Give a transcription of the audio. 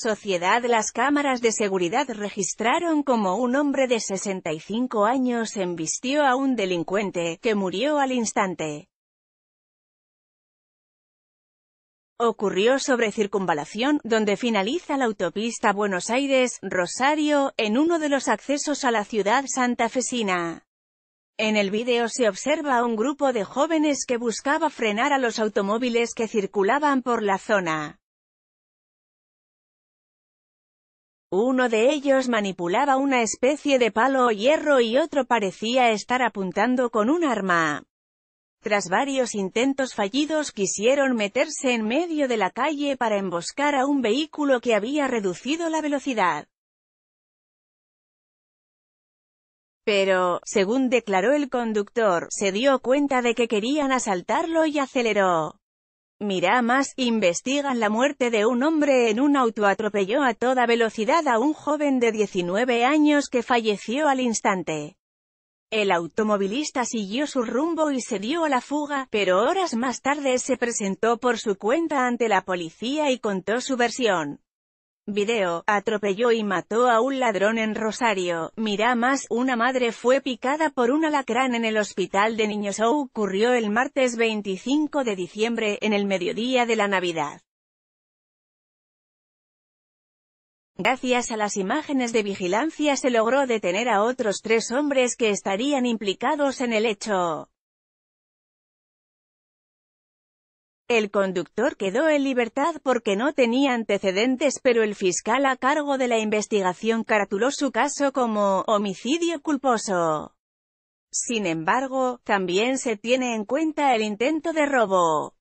sociedad las cámaras de seguridad registraron como un hombre de 65 años embistió a un delincuente, que murió al instante. Ocurrió sobre Circunvalación, donde finaliza la autopista Buenos Aires-Rosario, en uno de los accesos a la ciudad santafesina. En el vídeo se observa a un grupo de jóvenes que buscaba frenar a los automóviles que circulaban por la zona. Uno de ellos manipulaba una especie de palo o hierro y otro parecía estar apuntando con un arma. Tras varios intentos fallidos quisieron meterse en medio de la calle para emboscar a un vehículo que había reducido la velocidad. Pero, según declaró el conductor, se dio cuenta de que querían asaltarlo y aceleró más, investigan la muerte de un hombre en un auto atropelló a toda velocidad a un joven de 19 años que falleció al instante. El automovilista siguió su rumbo y se dio a la fuga, pero horas más tarde se presentó por su cuenta ante la policía y contó su versión. Video, atropelló y mató a un ladrón en Rosario, más, una madre fue picada por un alacrán en el hospital de niños ocurrió el martes 25 de diciembre, en el mediodía de la Navidad. Gracias a las imágenes de vigilancia se logró detener a otros tres hombres que estarían implicados en el hecho. El conductor quedó en libertad porque no tenía antecedentes pero el fiscal a cargo de la investigación caratuló su caso como «homicidio culposo». Sin embargo, también se tiene en cuenta el intento de robo.